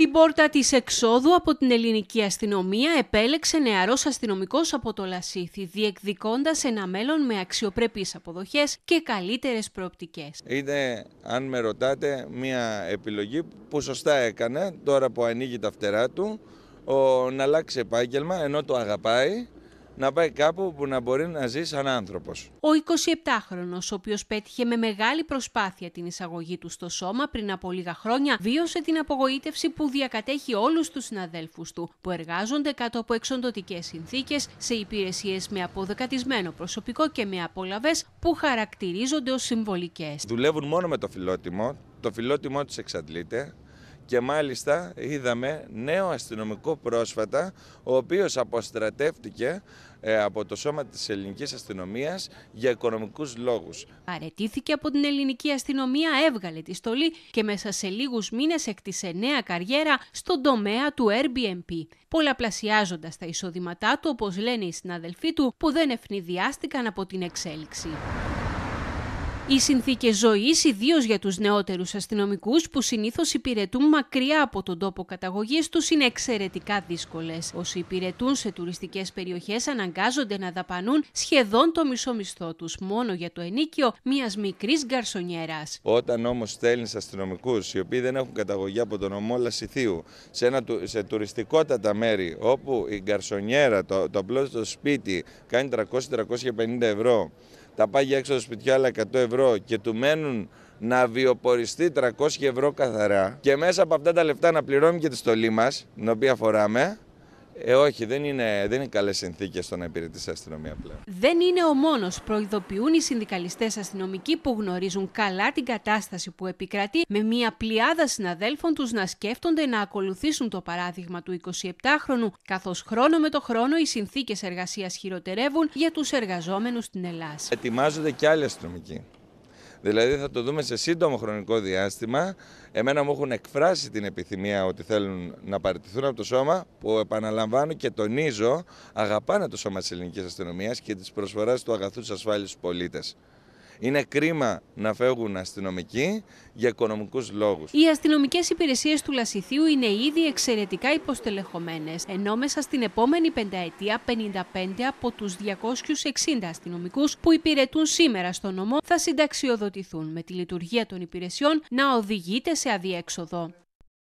Την πόρτα της εξόδου από την ελληνική αστυνομία επέλεξε νεαρός αστυνομικός από το Λασίθι, διεκδικώντας ένα μέλλον με αξιοπρεπείς αποδοχές και καλύτερες προοπτικές. Είναι, αν με ρωτάτε, μια επιλογή που σωστά έκανε τώρα που ανοίγει τα φτερά του, ο, να αλλάξει επάγγελμα ενώ το αγαπάει να πάει κάπου που να μπορεί να ζει σαν άνθρωπος. Ο 27χρονο, ο οποίος πέτυχε με μεγάλη προσπάθεια την εισαγωγή του στο σώμα πριν από λίγα χρόνια, βίωσε την απογοήτευση που διακατέχει όλους τους συναδέλφους του, που εργάζονται κάτω από εξοντοτικές συνθήκες, σε υπηρεσίες με αποδεκατισμένο προσωπικό και με απολαυέ που χαρακτηρίζονται ως συμβολικές. Δουλεύουν μόνο με το φιλότιμο, το φιλότιμο τους εξαντλείται και μάλιστα είδαμε νέο αστυνομικό πρόσφατα, ο οποίος αποστρατεύτηκε ε, από το σώμα της ελληνικής αστυνομίας για οικονομικούς λόγους. Παρετήθηκε από την ελληνική αστυνομία, έβγαλε τη στολή και μέσα σε λίγους μήνες έκτισε νέα καριέρα στον τομέα του Airbnb, πολλαπλασιάζοντας τα εισοδήματά του, όπως λένε οι συναδελφοί του, που δεν ευνηδιάστηκαν από την εξέλιξη. Οι συνθήκες ζωής, ιδίως για τους νεότερους αστυνομικούς που συνήθως υπηρετούν μακριά από τον τόπο καταγωγής τους, είναι εξαιρετικά δύσκολες. Όσοι υπηρετούν σε τουριστικές περιοχές αναγκάζονται να δαπανούν σχεδόν το μισό μισθό τους μόνο για το ενίκιο μιας μικρής γκαρσονιέρας. Όταν όμως στέλνεις αστυνομικούς οι οποίοι δεν έχουν καταγωγή από τον ομόλα λασιθίου, σε, ένα, σε τουριστικότατα μέρη όπου η γκαρσονιέρα, το, το απλό σπίτι κάνει 300-350 ευρώ τα πάγια έξοδο σπιτιάλα άλλα 100 ευρώ και του μένουν να βιοποριστεί 300 ευρώ καθαρά και μέσα από αυτά τα λεφτά να πληρώνουμε και τη στολή μας, την οποία φοράμε, ε, όχι, δεν είναι, δεν είναι καλές συνθήκες στο να υπηρετήσει αστυνομία πλέον. Δεν είναι ο μόνος, προειδοποιούν οι συνδικαλιστές αστυνομικοί που γνωρίζουν καλά την κατάσταση που επικρατεί με μια πλειάδα συναδέλφων τους να σκέφτονται να ακολουθήσουν το παράδειγμα του 27χρονου, καθώς χρόνο με το χρόνο οι συνθήκες εργασίας χειροτερεύουν για τους εργαζόμενους στην Ελλάδα. Ετοιμάζονται και άλλοι αστυνομικοί. Δηλαδή θα το δούμε σε σύντομο χρονικό διάστημα. Εμένα μου έχουν εκφράσει την επιθυμία ότι θέλουν να παραιτηθούν από το σώμα που επαναλαμβάνω και τονίζω αγαπάνε το σώμα της ελληνικής αστυνομίας και της προσφοράς του αγαθούς ασφάλειας στους πολίτες. Είναι κρίμα να φεύγουν αστυνομικοί για οικονομικούς λόγους. Οι αστυνομικές υπηρεσίες του Λασιθίου είναι ήδη εξαιρετικά υποστελεχωμένες, ενώ μέσα στην επόμενη πενταετία 55 από τους 260 αστυνομικούς που υπηρετούν σήμερα στο νομό θα συνταξιοδοτηθούν με τη λειτουργία των υπηρεσιών να οδηγείται σε αδιέξοδο.